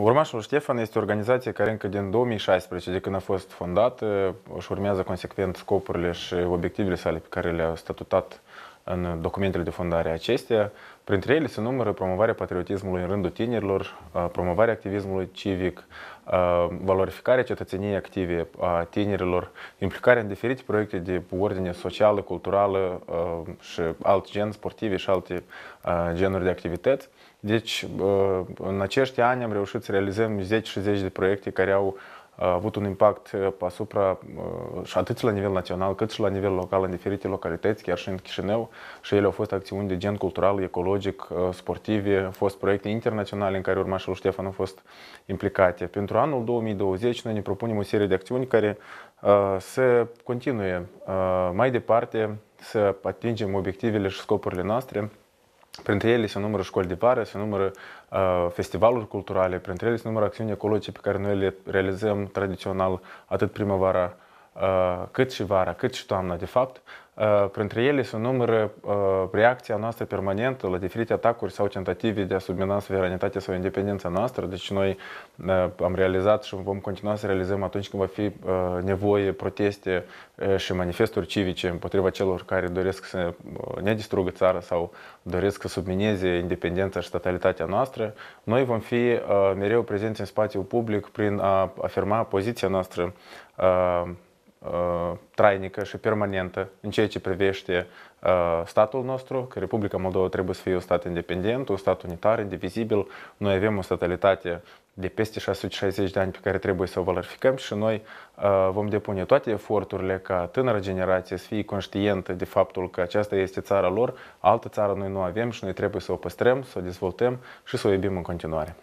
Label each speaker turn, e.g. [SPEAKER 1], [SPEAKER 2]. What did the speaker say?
[SPEAKER 1] Urmașul Ștefan este o organizație care încă din 2016, de când a fost fondată, își urmează consecvent scopurile și obiectivele sale pe care le-a statutat în documentele de fondare acestea. Printre ele se numără promovarea patriotismului în rândul tinerilor, promovarea activismului civic, Э, valorificarea cetățeniei active a tinerilor, implicarea în diferite proiecte de ordine socială, culturală uh, și alt gen, sportive și alte uh, genuri de activități. Deci, uh, în acești ani am reușit să realizăm 10 10 de proiecte care au a avut un impact uh, asupra uh, și atât la nivel național cât și la nivel local în diferite localități, chiar și în Chișinău și ele au fost acțiuni de gen cultural, ecologic, uh, sportive, au fost proiecte internaționale în care urmașul Ștefan a fost implicate. Pentru anul 2020 noi ne propunem o serie de acțiuni care să continue mai departe, să atingem obiectivele și scopurile noastre Printre ele se numără școli de vară, se numără uh, festivaluri culturale, printre ele se numără acțiuni ecologice pe care noi le realizăm tradițional atât primăvara Uh, cât și vara, cât și toamna, de fapt, uh, printre ele se numără uh, reacția noastră permanentă la diferite atacuri sau tentative de a submina suveranitatea sau independența noastră. Deci noi am realizat și vom continua să realizăm atunci când va fi nevoie proteste și manifesturi civice împotriva celor care doresc să ne distrugă țara sau doresc să submineze independența și statalitatea noastră. Noi vom fi mereu prezenți în spațiul public prin a afirma poziția noastră trainică și permanentă în ceea ce privește statul nostru, că Republica Moldova trebuie să fie un stat independent, un stat unitar, indivizibil. Noi avem o statalitate de peste 660 de ani pe care trebuie să o valorificăm și noi vom depune toate eforturile ca tânăra generație să fie conștientă de faptul că aceasta este țara lor, altă țară noi nu avem și noi trebuie să o păstrăm, să o dezvoltăm și să o iubim în continuare.